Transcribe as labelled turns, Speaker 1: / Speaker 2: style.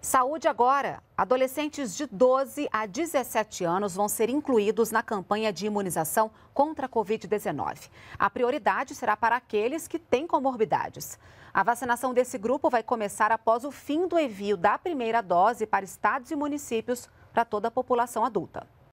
Speaker 1: Saúde agora. Adolescentes de 12 a 17 anos vão ser incluídos na campanha de imunização contra a Covid-19. A prioridade será para aqueles que têm comorbidades. A vacinação desse grupo vai começar após o fim do envio da primeira dose para estados e municípios para toda a população adulta.